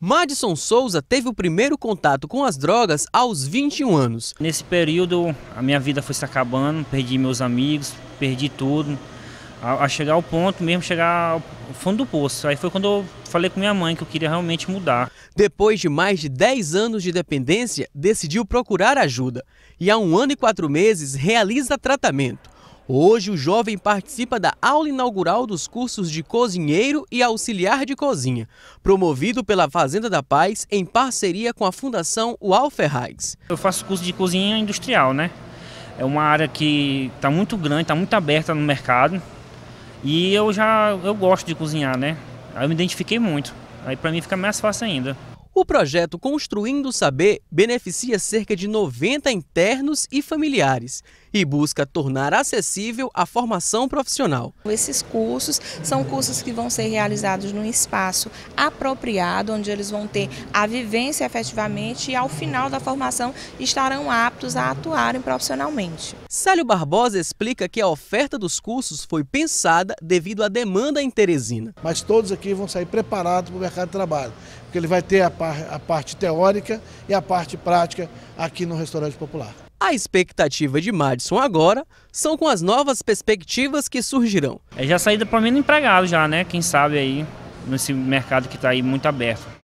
Madison Souza teve o primeiro contato com as drogas aos 21 anos. Nesse período, a minha vida foi se acabando, perdi meus amigos, perdi tudo. A, a, chegar ao ponto mesmo, chegar ao fundo do poço. Aí foi quando eu falei com minha mãe que eu queria realmente mudar. Depois de mais de 10 anos de dependência, decidiu procurar ajuda. E há um ano e quatro meses realiza tratamento. Hoje, o jovem participa da aula inaugural dos cursos de cozinheiro e auxiliar de cozinha, promovido pela Fazenda da Paz em parceria com a Fundação UAL Eu faço curso de cozinha industrial, né? É uma área que está muito grande, está muito aberta no mercado. E eu já eu gosto de cozinhar, né? Aí eu me identifiquei muito. Aí para mim fica mais fácil ainda. O projeto Construindo Saber beneficia cerca de 90 internos e familiares e busca tornar acessível a formação profissional. Esses cursos são cursos que vão ser realizados num espaço apropriado, onde eles vão ter a vivência efetivamente e ao final da formação estarão aptos a atuarem profissionalmente. Célio Barbosa explica que a oferta dos cursos foi pensada devido à demanda em Teresina. Mas todos aqui vão sair preparados para o mercado de trabalho porque ele vai ter a, par, a parte teórica e a parte prática aqui no restaurante popular. A expectativa de Madison agora são com as novas perspectivas que surgirão. É já saída para mim empregado já, né? Quem sabe aí nesse mercado que está aí muito aberto.